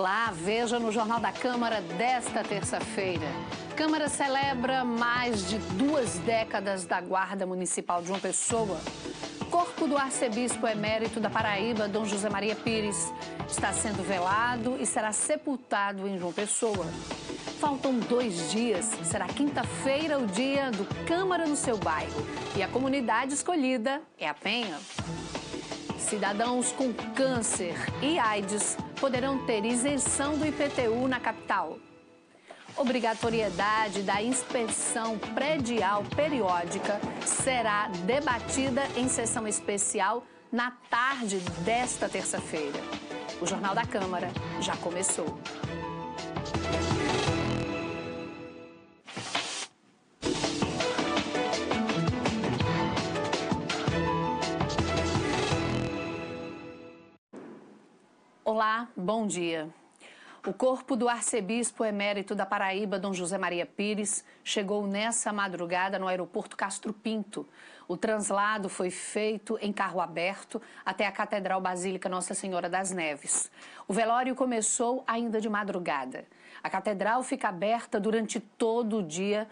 Olá, veja no Jornal da Câmara desta terça-feira. Câmara celebra mais de duas décadas da Guarda Municipal de João Pessoa. Corpo do arcebispo emérito é da Paraíba, Dom José Maria Pires, está sendo velado e será sepultado em João Pessoa. Faltam dois dias. Será quinta-feira o dia do Câmara no seu bairro. E a comunidade escolhida é a Penha. Cidadãos com câncer e AIDS poderão ter isenção do IPTU na capital. Obrigatoriedade da inspeção predial periódica será debatida em sessão especial na tarde desta terça-feira. O Jornal da Câmara já começou. Olá, bom dia. O corpo do arcebispo emérito da Paraíba, Dom José Maria Pires, chegou nessa madrugada no aeroporto Castro Pinto. O translado foi feito em carro aberto até a Catedral Basílica Nossa Senhora das Neves. O velório começou ainda de madrugada. A catedral fica aberta durante todo o dia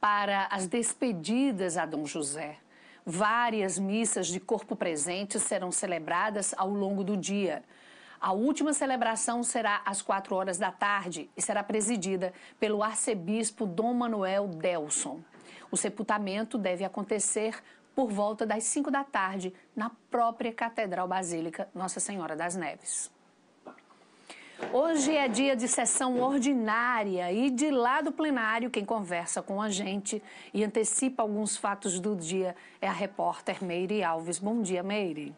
para as despedidas a Dom José. Várias missas de corpo presente serão celebradas ao longo do dia. A última celebração será às 4 horas da tarde e será presidida pelo arcebispo Dom Manuel Delson. O sepultamento deve acontecer por volta das 5 da tarde na própria Catedral Basílica Nossa Senhora das Neves. Hoje é dia de sessão ordinária e de lá do plenário, quem conversa com a gente e antecipa alguns fatos do dia é a repórter Meire Alves. Bom dia, Meire.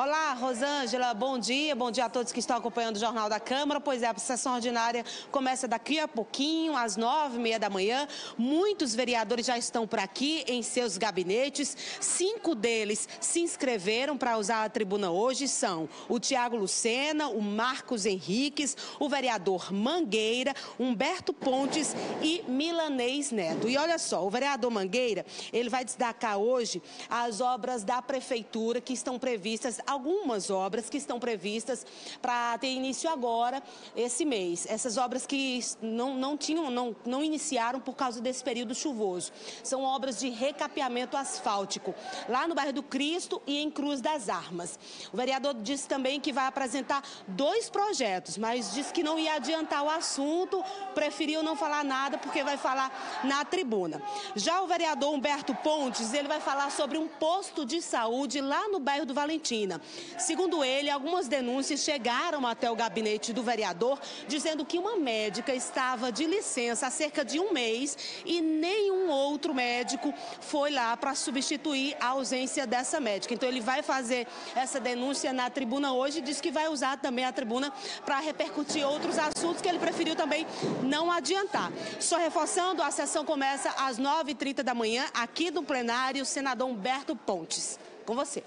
Olá, Rosângela, bom dia. Bom dia a todos que estão acompanhando o Jornal da Câmara. Pois é, a sessão ordinária começa daqui a pouquinho, às nove e meia da manhã. Muitos vereadores já estão por aqui em seus gabinetes. Cinco deles se inscreveram para usar a tribuna hoje. São o Tiago Lucena, o Marcos Henriques, o vereador Mangueira, Humberto Pontes e Milanês Neto. E olha só, o vereador Mangueira, ele vai destacar hoje as obras da prefeitura que estão previstas algumas obras que estão previstas para ter início agora, esse mês. Essas obras que não, não tinham, não, não iniciaram por causa desse período chuvoso. São obras de recapeamento asfáltico, lá no bairro do Cristo e em Cruz das Armas. O vereador disse também que vai apresentar dois projetos, mas disse que não ia adiantar o assunto, preferiu não falar nada porque vai falar na tribuna. Já o vereador Humberto Pontes, ele vai falar sobre um posto de saúde lá no bairro do Valentina. Segundo ele, algumas denúncias chegaram até o gabinete do vereador dizendo que uma médica estava de licença há cerca de um mês e nenhum outro médico foi lá para substituir a ausência dessa médica. Então ele vai fazer essa denúncia na tribuna hoje e diz que vai usar também a tribuna para repercutir outros assuntos que ele preferiu também não adiantar. Só reforçando, a sessão começa às 9h30 da manhã, aqui no plenário, O senador Humberto Pontes. Com você.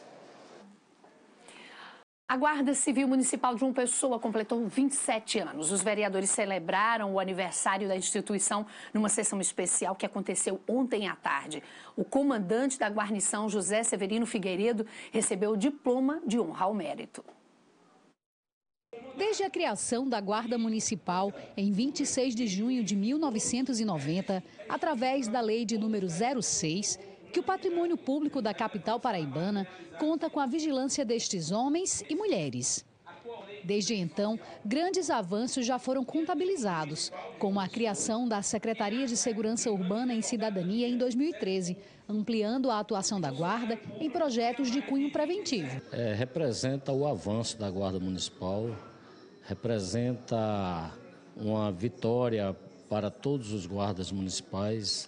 A Guarda Civil Municipal de João Pessoa completou 27 anos. Os vereadores celebraram o aniversário da instituição numa sessão especial que aconteceu ontem à tarde. O comandante da guarnição, José Severino Figueiredo, recebeu o diploma de honra ao mérito. Desde a criação da Guarda Municipal, em 26 de junho de 1990, através da Lei de número 06, que o patrimônio público da capital paraibana conta com a vigilância destes homens e mulheres. Desde então, grandes avanços já foram contabilizados, como a criação da Secretaria de Segurança Urbana em Cidadania em 2013, ampliando a atuação da Guarda em projetos de cunho preventivo. É, representa o avanço da Guarda Municipal, representa uma vitória para todos os guardas municipais,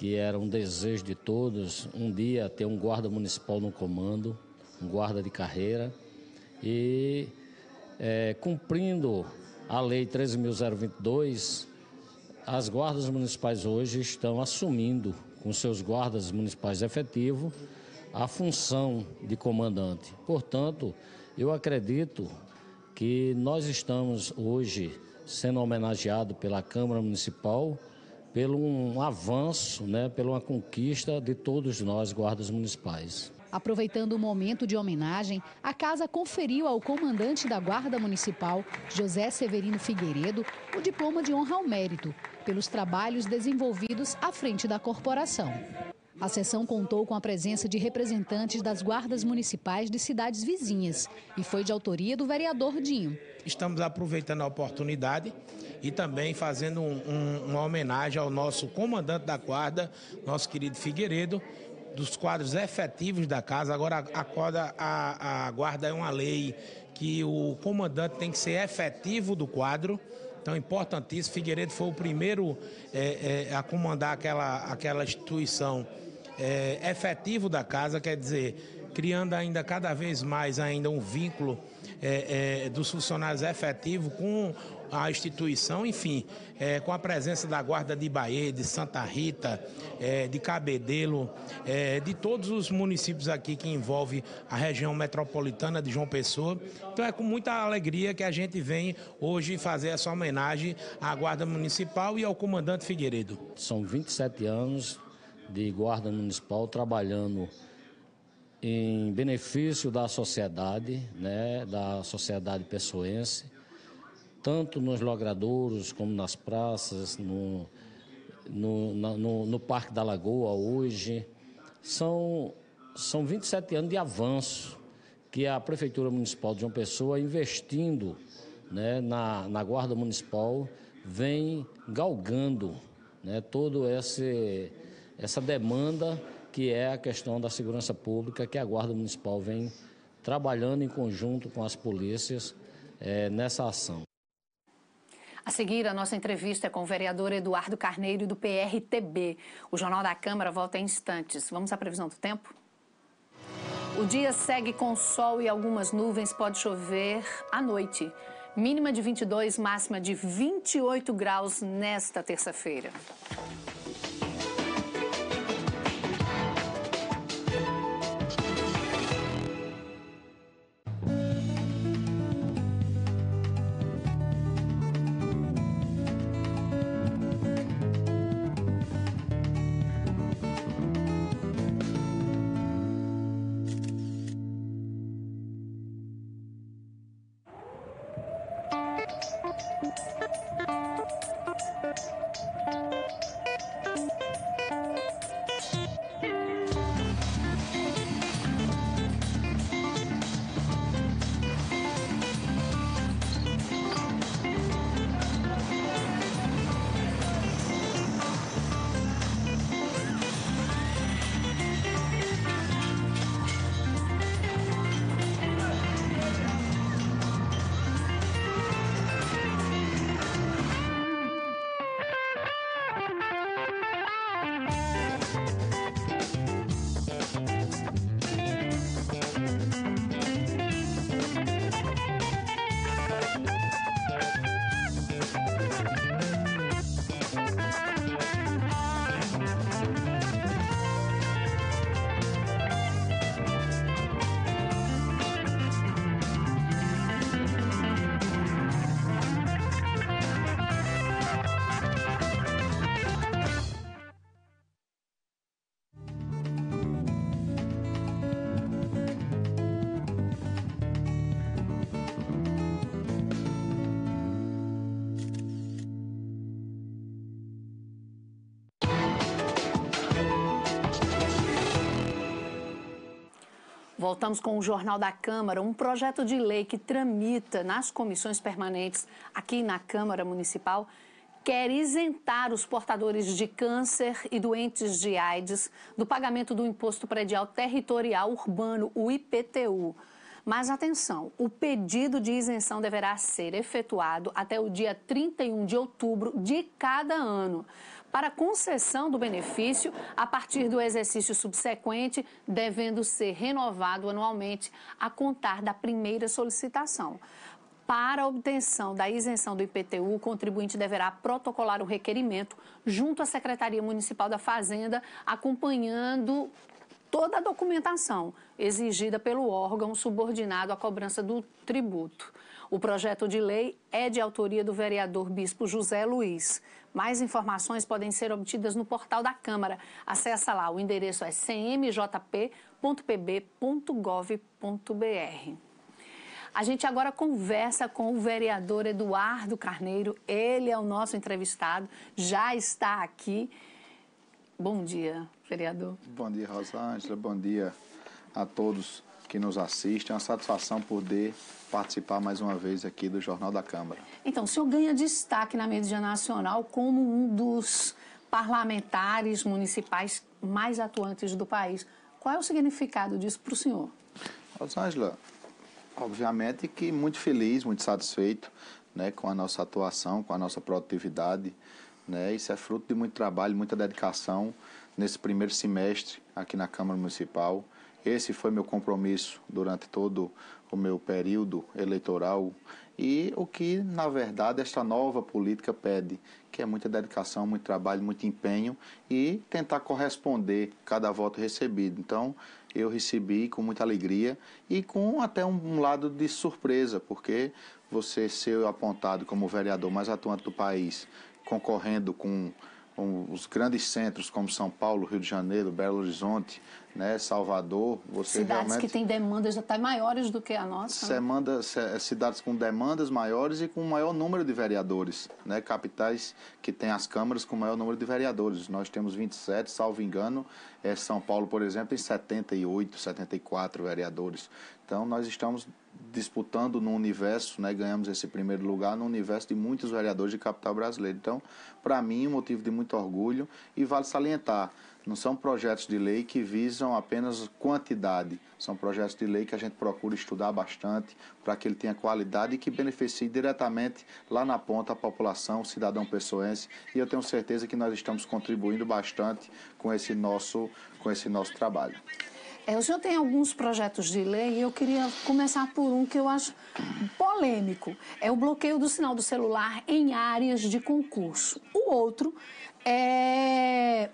que era um desejo de todos, um dia ter um guarda municipal no comando, um guarda de carreira, e é, cumprindo a Lei 13.022, as guardas municipais hoje estão assumindo, com seus guardas municipais efetivos, a função de comandante. Portanto, eu acredito que nós estamos hoje sendo homenageado pela Câmara Municipal pelo um avanço, né, pela uma conquista de todos nós guardas municipais. Aproveitando o momento de homenagem, a casa conferiu ao comandante da Guarda Municipal, José Severino Figueiredo, o diploma de honra ao mérito pelos trabalhos desenvolvidos à frente da corporação. A sessão contou com a presença de representantes das guardas municipais de cidades vizinhas e foi de autoria do vereador Dinho. Estamos aproveitando a oportunidade e também fazendo um, um, uma homenagem ao nosso comandante da guarda, nosso querido Figueiredo, dos quadros efetivos da casa. Agora a, a, a guarda é uma lei que o comandante tem que ser efetivo do quadro. Então, importantíssimo. Figueiredo foi o primeiro é, é, a comandar aquela, aquela instituição é, efetivo da casa, quer dizer, criando ainda cada vez mais ainda um vínculo é, é, dos funcionários efetivo com a instituição, enfim, é, com a presença da Guarda de Bahia, de Santa Rita, é, de Cabedelo, é, de todos os municípios aqui que envolve a região metropolitana de João Pessoa. Então é com muita alegria que a gente vem hoje fazer essa homenagem à Guarda Municipal e ao comandante Figueiredo. São 27 anos de guarda municipal trabalhando em benefício da sociedade, né, da sociedade pessoense, tanto nos logradouros como nas praças, no, no, na, no, no, Parque da Lagoa hoje. São, são 27 anos de avanço que a Prefeitura Municipal de João Pessoa, investindo né, na, na Guarda Municipal, vem galgando né, todo esse essa demanda que é a questão da segurança pública que a Guarda Municipal vem trabalhando em conjunto com as polícias é, nessa ação. A seguir, a nossa entrevista é com o vereador Eduardo Carneiro, do PRTB. O Jornal da Câmara volta em instantes. Vamos à previsão do tempo? O dia segue com sol e algumas nuvens, pode chover à noite. Mínima de 22, máxima de 28 graus nesta terça-feira. Voltamos com o Jornal da Câmara, um projeto de lei que tramita nas comissões permanentes aqui na Câmara Municipal quer isentar os portadores de câncer e doentes de AIDS do pagamento do Imposto Predial Territorial Urbano, o IPTU. Mas atenção, o pedido de isenção deverá ser efetuado até o dia 31 de outubro de cada ano para concessão do benefício a partir do exercício subsequente, devendo ser renovado anualmente a contar da primeira solicitação. Para a obtenção da isenção do IPTU, o contribuinte deverá protocolar o requerimento junto à Secretaria Municipal da Fazenda, acompanhando toda a documentação exigida pelo órgão subordinado à cobrança do tributo. O projeto de lei é de autoria do vereador Bispo José Luiz. Mais informações podem ser obtidas no portal da Câmara. Acesse lá, o endereço é cmjp.pb.gov.br. A gente agora conversa com o vereador Eduardo Carneiro. Ele é o nosso entrevistado, já está aqui. Bom dia, vereador. Bom dia, Rosângela. Bom dia a todos que nos assiste. É uma satisfação poder participar mais uma vez aqui do Jornal da Câmara. Então, o senhor ganha destaque na mídia nacional como um dos parlamentares municipais mais atuantes do país. Qual é o significado disso para o senhor? Rosângela, obviamente que muito feliz, muito satisfeito né, com a nossa atuação, com a nossa produtividade. Né? Isso é fruto de muito trabalho, muita dedicação nesse primeiro semestre aqui na Câmara Municipal. Esse foi meu compromisso durante todo o meu período eleitoral e o que, na verdade, esta nova política pede, que é muita dedicação, muito trabalho, muito empenho e tentar corresponder cada voto recebido. Então, eu recebi com muita alegria e com até um lado de surpresa, porque você ser apontado como o vereador mais atuante do país, concorrendo com os grandes centros como São Paulo, Rio de Janeiro, Belo Horizonte, né, Salvador, você cidades realmente... que têm demandas até tá maiores do que a nossa. Né? Semanda, né? Cidades com demandas maiores e com maior número de vereadores, né? Capitais que têm as câmaras com maior número de vereadores. Nós temos 27, salvo engano, é São Paulo, por exemplo, tem 78, 74 vereadores. Então nós estamos disputando no universo, né, ganhamos esse primeiro lugar no universo de muitos vereadores de capital brasileiro. Então, para mim, um motivo de muito orgulho e vale salientar, não são projetos de lei que visam apenas quantidade, são projetos de lei que a gente procura estudar bastante para que ele tenha qualidade e que beneficie diretamente lá na ponta a população, o cidadão pessoense, e eu tenho certeza que nós estamos contribuindo bastante com esse nosso com esse nosso trabalho. Eu é, senhor tenho alguns projetos de lei e eu queria começar por um que eu acho polêmico. É o bloqueio do sinal do celular em áreas de concurso. O outro é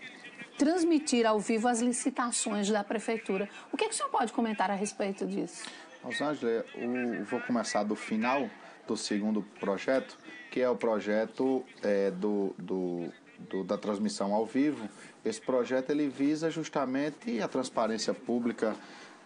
transmitir ao vivo as licitações da prefeitura. O que, é que o senhor pode comentar a respeito disso? Rosângela, eu vou começar do final do segundo projeto, que é o projeto é, do, do do, da transmissão ao vivo, esse projeto ele visa justamente a transparência pública,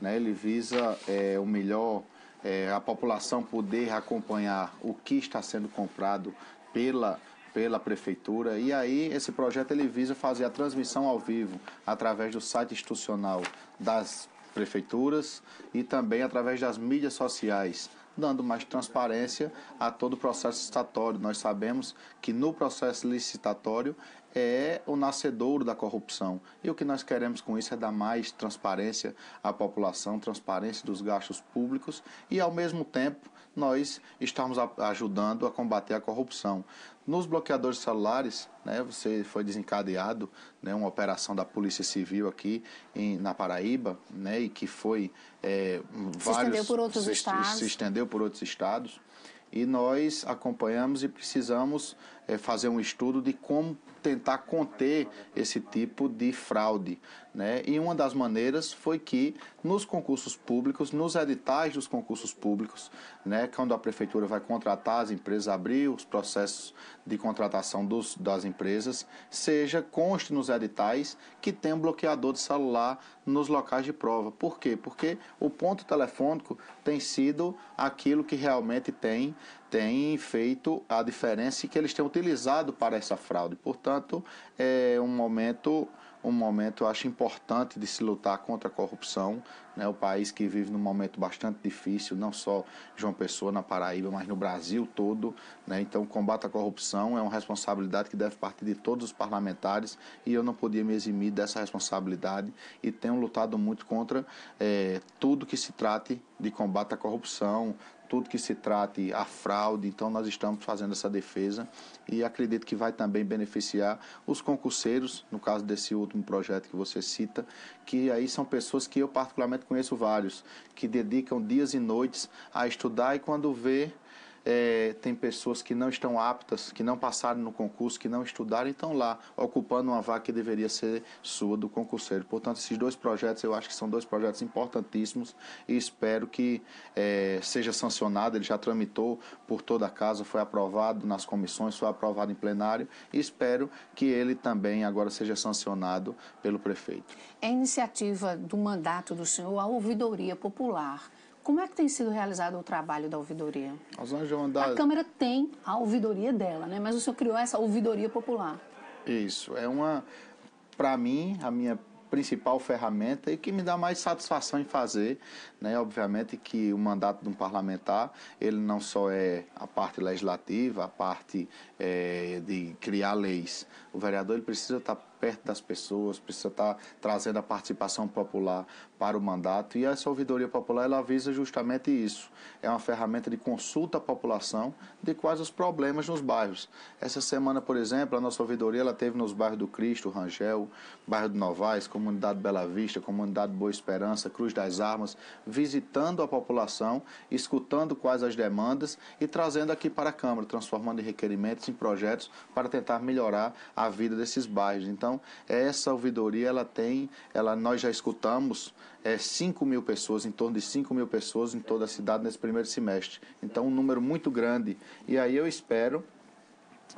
né? ele visa é, o melhor, é, a população poder acompanhar o que está sendo comprado pela pela prefeitura e aí esse projeto ele visa fazer a transmissão ao vivo através do site institucional das prefeituras e também através das mídias sociais dando mais transparência a todo o processo licitatório. Nós sabemos que no processo licitatório é o nascedouro da corrupção. E o que nós queremos com isso é dar mais transparência à população, transparência dos gastos públicos e, ao mesmo tempo, nós estamos ajudando a combater a corrupção. Nos bloqueadores celulares, né, você foi desencadeado né, uma operação da Polícia Civil aqui em, na Paraíba, né, e que foi é, se vários estendeu por outros se, estados. se estendeu por outros estados. E nós acompanhamos e precisamos é, fazer um estudo de como tentar conter esse tipo de fraude. Né? E uma das maneiras foi que nos concursos públicos, nos editais dos concursos públicos, né, quando a prefeitura vai contratar as empresas, abrir os processos de contratação dos, das empresas, seja conste nos editais que tem um bloqueador de celular nos locais de prova. Por quê? Porque o ponto telefônico tem sido aquilo que realmente tem tem feito a diferença e que eles têm utilizado para essa fraude. Portanto, é um momento, um momento acho importante de se lutar contra a corrupção. Né? O país que vive num momento bastante difícil, não só João Pessoa na Paraíba, mas no Brasil todo. Né? Então, o combate à corrupção é uma responsabilidade que deve partir de todos os parlamentares e eu não podia me eximir dessa responsabilidade e tenho lutado muito contra é, tudo que se trate de combate à corrupção, tudo que se trate a fraude. Então, nós estamos fazendo essa defesa e acredito que vai também beneficiar os concurseiros, no caso desse último projeto que você cita, que aí são pessoas que eu particularmente conheço vários, que dedicam dias e noites a estudar e quando vê é, tem pessoas que não estão aptas, que não passaram no concurso, que não estudaram e estão lá ocupando uma vaga que deveria ser sua do concurseiro. Portanto, esses dois projetos eu acho que são dois projetos importantíssimos e espero que é, seja sancionado. Ele já tramitou por toda a casa, foi aprovado nas comissões, foi aprovado em plenário e espero que ele também agora seja sancionado pelo prefeito. É iniciativa do mandato do senhor a ouvidoria popular como é que tem sido realizado o trabalho da ouvidoria? Da... A Câmara tem a ouvidoria dela, né? mas o senhor criou essa ouvidoria popular. Isso, é uma, para mim, a minha principal ferramenta e que me dá mais satisfação em fazer, né? Obviamente que o mandato de um parlamentar ele não só é a parte legislativa, a parte é, de criar leis. O vereador ele precisa estar tá perto das pessoas, precisa estar tá trazendo a participação popular para o mandato. E essa ouvidoria popular ela visa justamente isso. É uma ferramenta de consulta à população de quais os problemas nos bairros. Essa semana, por exemplo, a nossa ouvidoria ela teve nos bairros do Cristo, Rangel, bairro do Novaes, comunidade Bela Vista, comunidade Boa Esperança, Cruz das Armas, visitando a população, escutando quais as demandas e trazendo aqui para a Câmara, transformando requerimentos em projetos para tentar melhorar a vida desses bairros. Então, então, essa ouvidoria, ela tem, ela, nós já escutamos é, 5 mil pessoas, em torno de 5 mil pessoas em toda a cidade nesse primeiro semestre. Então, um número muito grande. E aí eu espero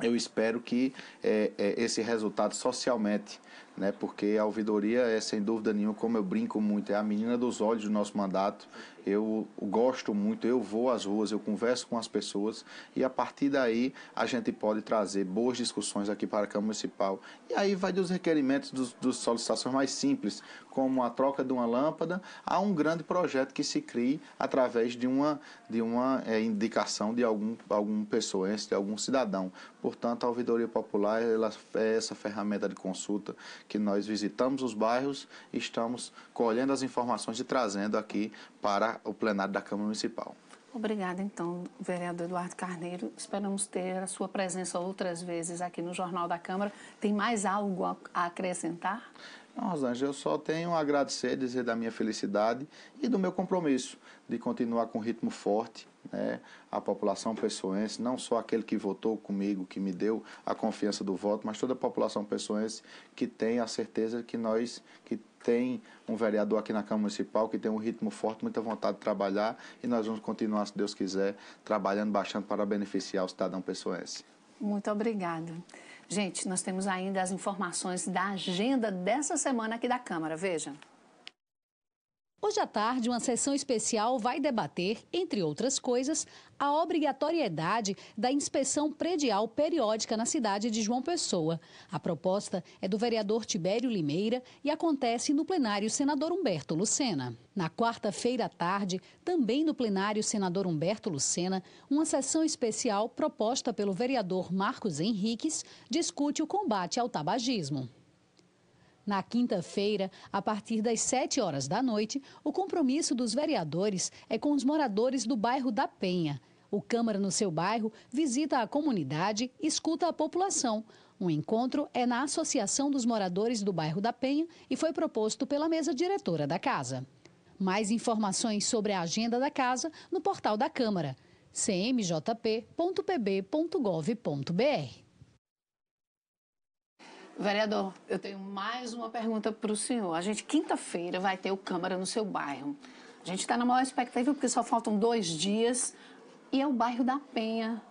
eu espero que é, é esse resultado socialmente né? Porque a ouvidoria é sem dúvida nenhuma, como eu brinco muito, é a menina dos olhos do nosso mandato. Eu gosto muito, eu vou às ruas, eu converso com as pessoas e a partir daí a gente pode trazer boas discussões aqui para a Câmara Municipal. E aí vai dos requerimentos dos, dos solicitações mais simples, como a troca de uma lâmpada, a um grande projeto que se crie através de uma, de uma é, indicação de algum, algum pessoense, de algum cidadão. Portanto, a ouvidoria popular ela é essa ferramenta de consulta que nós visitamos os bairros e estamos colhendo as informações e trazendo aqui para o plenário da Câmara Municipal. Obrigada, então, vereador Eduardo Carneiro. Esperamos ter a sua presença outras vezes aqui no Jornal da Câmara. Tem mais algo a acrescentar? Não, Rosângela, eu só tenho a agradecer, dizer da minha felicidade e do meu compromisso de continuar com um ritmo forte né, a população pessoense, não só aquele que votou comigo, que me deu a confiança do voto, mas toda a população pessoense que tem a certeza que nós, que tem um vereador aqui na Câmara Municipal que tem um ritmo forte, muita vontade de trabalhar e nós vamos continuar, se Deus quiser, trabalhando, baixando para beneficiar o cidadão pessoense. Muito obrigada. Gente, nós temos ainda as informações da agenda dessa semana aqui da Câmara. Veja. Hoje à tarde, uma sessão especial vai debater, entre outras coisas, a obrigatoriedade da inspeção predial periódica na cidade de João Pessoa. A proposta é do vereador Tibério Limeira e acontece no plenário senador Humberto Lucena. Na quarta-feira à tarde, também no plenário senador Humberto Lucena, uma sessão especial proposta pelo vereador Marcos Henriques discute o combate ao tabagismo. Na quinta-feira, a partir das 7 horas da noite, o compromisso dos vereadores é com os moradores do bairro da Penha. O Câmara no seu bairro visita a comunidade, escuta a população. Um encontro é na Associação dos Moradores do Bairro da Penha e foi proposto pela mesa diretora da casa. Mais informações sobre a agenda da casa no portal da Câmara, cmjp.pb.gov.br. Vereador, eu tenho mais uma pergunta para o senhor. A gente, quinta-feira, vai ter o Câmara no seu bairro. A gente está na maior expectativa porque só faltam dois dias e é o bairro da Penha.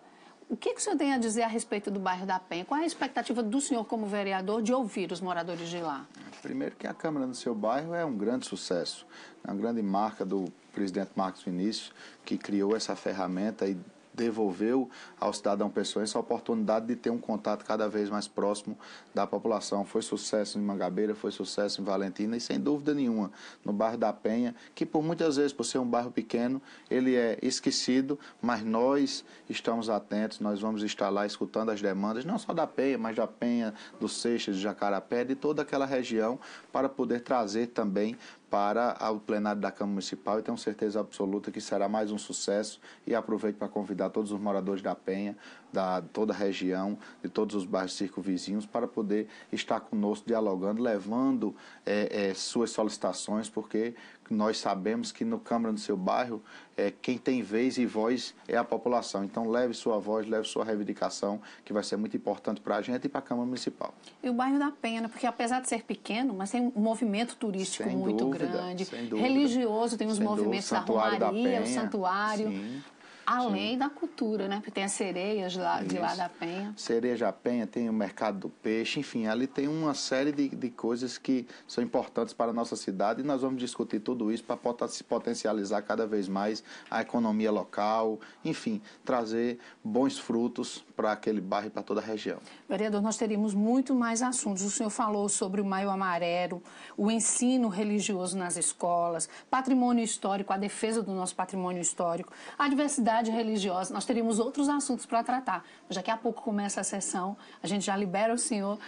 O que, que o senhor tem a dizer a respeito do bairro da Penha? Qual é a expectativa do senhor, como vereador, de ouvir os moradores de lá? Primeiro, que a Câmara no seu bairro é um grande sucesso, é uma grande marca do presidente Marcos Vinícius, que criou essa ferramenta e devolveu ao cidadão pessoense a oportunidade de ter um contato cada vez mais próximo da população. Foi sucesso em Mangabeira, foi sucesso em Valentina e, sem dúvida nenhuma, no bairro da Penha, que por muitas vezes, por ser um bairro pequeno, ele é esquecido, mas nós estamos atentos, nós vamos estar lá escutando as demandas, não só da Penha, mas da Penha, do Seixas, de Jacarapé, de toda aquela região, para poder trazer também para o plenário da Câmara Municipal e tenho certeza absoluta que será mais um sucesso e aproveito para convidar todos os moradores da Penha, da toda a região, de todos os bairros circunvizinhos para poder estar conosco dialogando, levando é, é, suas solicitações, porque nós sabemos que no Câmara do seu bairro, é, quem tem vez e voz é a população. Então, leve sua voz, leve sua reivindicação, que vai ser muito importante para a gente e para a Câmara Municipal. E o bairro da Pena, porque apesar de ser pequeno, mas tem um movimento turístico sem muito dúvida, grande, religioso, tem os movimentos dúvida, da Romaria, da Penha, o Santuário. Sim. Além Sim. da cultura, né? Porque tem as sereias lá, de lá da Penha. Cereja Penha, tem o mercado do peixe, enfim, ali tem uma série de, de coisas que são importantes para a nossa cidade e nós vamos discutir tudo isso para potencializar cada vez mais a economia local, enfim, trazer bons frutos para aquele bairro e para toda a região. Vereador, nós teríamos muito mais assuntos. O senhor falou sobre o Maio Amarelo, o ensino religioso nas escolas, patrimônio histórico, a defesa do nosso patrimônio histórico, a diversidade religiosa, nós teríamos outros assuntos para tratar. Já que a pouco começa a sessão, a gente já libera o senhor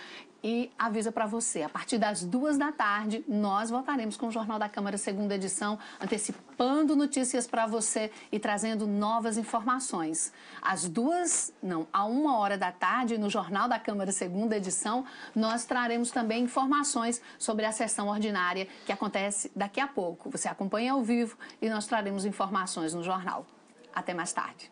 e avisa para você. A partir das duas da tarde, nós voltaremos com o Jornal da Câmara, segunda edição, antecipando notícias para você e trazendo novas informações. Às duas, não, a uma hora da tarde, no Jornal da Câmara, segunda edição, nós traremos também informações sobre a sessão ordinária que acontece daqui a pouco. Você acompanha ao vivo e nós traremos informações no jornal. Até mais tarde.